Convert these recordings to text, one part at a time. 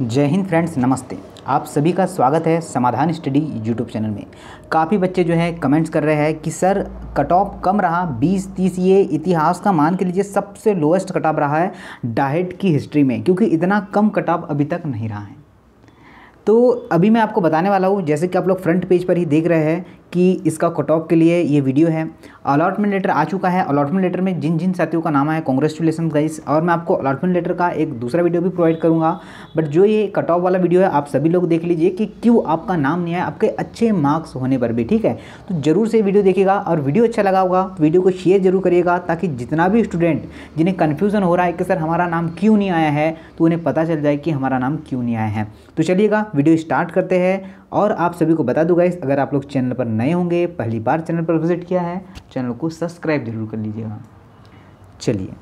जय हिंद फ्रेंड्स नमस्ते आप सभी का स्वागत है समाधान स्टडी यूट्यूब चैनल में काफ़ी बच्चे जो हैं कमेंट्स कर रहे हैं कि सर कट ऑफ कम रहा 20 तीस ये इतिहास का मान के लीजिए सबसे लोएस्ट कट ऑफ रहा है डाइट की हिस्ट्री में क्योंकि इतना कम कट ऑफ अभी तक नहीं रहा है तो अभी मैं आपको बताने वाला हूँ जैसे कि आप लोग फ्रंट पेज पर ही देख रहे हैं कि इसका कट ऑफ के लिए ये वीडियो है अलॉटमेंट लेटर आ चुका है अलॉटमेंट लेटर में जिन जिन साथियों का नाम है कॉन्ग्रेचुलेसन गाइस और मैं आपको अलॉटमेंट लेटर का एक दूसरा वीडियो भी प्रोवाइड करूँगा बट जो ये कट ऑफ वाला वीडियो है आप सभी लोग देख लीजिए कि क्यों आपका नाम नहीं आया आपके अच्छे मार्क्स होने पर भी ठीक है तो ज़रूर से वीडियो देखेगा और वीडियो अच्छा लगा होगा तो वीडियो को शेयर जरूर करिएगा ताकि जितना भी स्टूडेंट जिन्हें कन्फ्यूज़न हो रहा है कि सर हमारा नाम क्यों नहीं आया है तो उन्हें पता चल जाए कि हमारा नाम क्यों नहीं आया है तो चलिएगा वीडियो स्टार्ट करते हैं और आप सभी को बता दूंगा इस अगर आप लोग चैनल पर नए होंगे पहली बार चैनल पर विजिट किया है चैनल को सब्सक्राइब जरूर कर लीजिएगा चलिए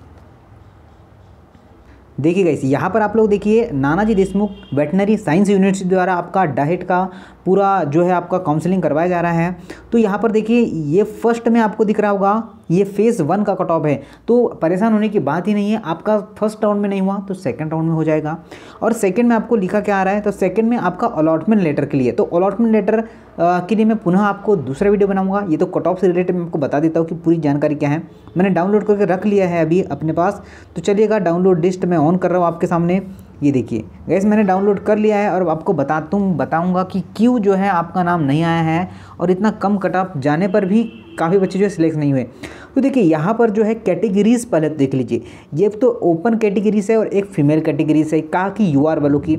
देखिए इस यहाँ पर आप लोग देखिए Nanaji Deshmukh veterinary science university द्वारा आपका डाइट का पूरा जो है आपका काउंसलिंग करवाया जा रहा है तो यहाँ पर देखिए ये फर्स्ट में आपको दिख रहा होगा ये फेज़ वन का कट ऑफ है तो परेशान होने की बात ही नहीं है आपका फर्स्ट राउंड में नहीं हुआ तो सेकंड राउंड में हो जाएगा और सेकंड में आपको लिखा क्या आ रहा है तो सेकंड में आपका अलॉटमेंट लेटर के लिए तो अलॉटमेंट लेटर के लिए मैं पुनः आपको दूसरा वीडियो बनाऊंगा ये तो कट ऑफ से रिलेटेड मैं आपको बता देता हूँ कि पूरी जानकारी क्या है मैंने डाउनलोड करके रख लिया है अभी अपने पास तो चलिएगा डाउनलोड लिस्ट मैं ऑन कर रहा हूँ आपके सामने ये देखिए गैस मैंने डाउनलोड कर लिया है और आपको बता तुम बताऊँगा कि क्यों जो है आपका नाम नहीं आया है और इतना कम कट ऑफ जाने पर भी काफ़ी बच्चे जो है सिलेक्ट नहीं हुए तो देखिए यहाँ पर जो है कैटेगरीज पहले तो देख लीजिए ये तो ओपन कैटेगरीज है और एक फीमेल कैटेगरीज है कहा कि यू आर वालों की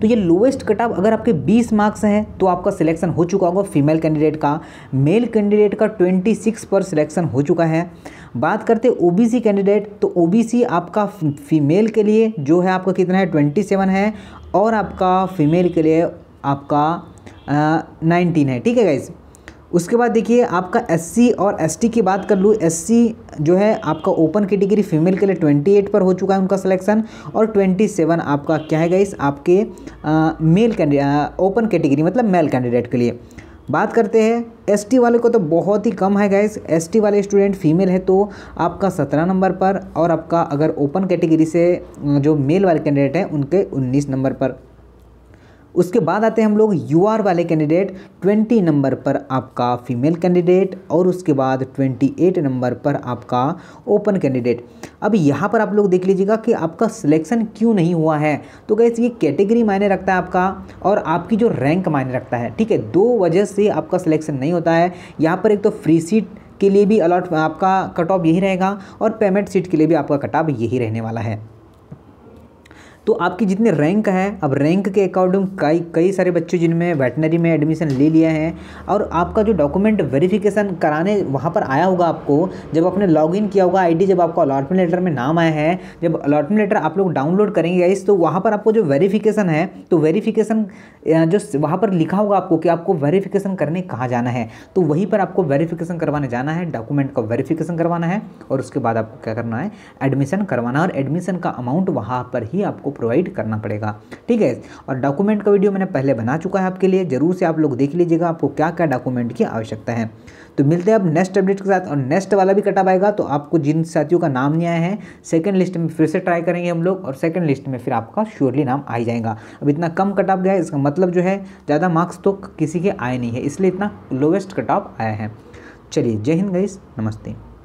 तो ये लोवेस्ट कट ऑफ अगर आपके 20 मार्क्स हैं तो आपका सिलेक्शन हो चुका होगा फीमेल कैंडिडेट का मेल कैंडिडेट का 26 पर सिलेक्शन हो चुका है बात करते ओबीसी कैंडिडेट तो ओबीसी आपका फीमेल के लिए जो है आपका कितना है ट्वेंटी है और आपका फीमेल के लिए आपका नाइनटीन है ठीक है गाइज़ उसके बाद देखिए आपका एससी और एसटी की बात कर लूँ एससी जो है आपका ओपन कैटेगरी फीमेल के लिए 28 पर हो चुका है उनका सिलेक्शन और 27 आपका क्या है गाइस आपके आ, मेल कैंडिडेट ओपन कैटेगरी मतलब मेल कैंडिडेट के लिए बात करते हैं एसटी वाले को तो बहुत ही कम है गाइस एसटी वाले स्टूडेंट फीमेल है तो आपका सत्रह नंबर पर और आपका अगर ओपन कैटेगरी से जो मेल वाले कैंडिडेट हैं उनके उन्नीस नंबर पर उसके बाद आते हैं हम लोग यू आर वाले कैंडिडेट ट्वेंटी नंबर पर आपका फीमेल कैंडिडेट और उसके बाद ट्वेंटी एट नंबर पर आपका ओपन कैंडिडेट अब यहाँ पर आप लोग देख लीजिएगा कि आपका सिलेक्शन क्यों नहीं हुआ है तो कैसे ये कैटेगरी मायने रखता है आपका और आपकी जो रैंक मायने रखता है ठीक है दो वजह से आपका सिलेक्शन नहीं होता है यहाँ पर एक तो फ्री सीट के लिए भी अलॉट आपका कट ऑफ यही रहेगा और पेमेंट सीट के लिए भी आपका कट ऑफ यही रहने वाला है तो आपकी जितने रैंक है अब रैंक के अकॉर्डिंग कई कई सारे बच्चे जिनमें वेटनरी में एडमिशन ले लिया है और आपका जो डॉक्यूमेंट वेरिफिकेशन कराने वहाँ पर आया होगा आपको जब आपने लॉगिन किया होगा आईडी जब आपको अलॉटमेंट लेटर में नाम आया है जब अलॉटमेंट लेटर आप लोग डाउनलोड करेंगे इस तो वहाँ पर आपको जो वेरीफिकेशन है तो वेरीफिकेशन जो वहाँ पर लिखा होगा आपको कि आपको वेरीफिकेशन करने कहाँ जाना है तो वहीं पर आपको वेरीफ़िकेशन करवाने जाना है डॉक्यूमेंट का वेरीफ़िकेशन करवाना है और उसके बाद आपको क्या करना है एडमिशन करवाना है और एडमिशन का अमाउंट वहाँ पर ही आपको प्रोवाइड करना पड़ेगा ठीक है और डॉक्यूमेंट का वीडियो मैंने पहले बना चुका है आपके लिए ज़रूर से आप लोग देख लीजिएगा आपको क्या क्या डॉक्यूमेंट की आवश्यकता है तो मिलते हैं अब नेक्स्ट अपडेट के साथ और नेक्स्ट वाला भी कटा पाएगा तो आपको जिन साथियों का नाम नहीं आया है सेकंड लिस्ट में फिर से ट्राई करेंगे हम लोग और सेकंड लिस्ट में फिर आपका श्योरली नाम आ ही जाएगा अब इतना कम कट ऑफ गया है इसका मतलब जो है ज़्यादा मार्क्स तो किसी के आए नहीं है इसलिए इतना लोवेस्ट कट ऑफ आया है चलिए जय हिंद गईस नमस्ते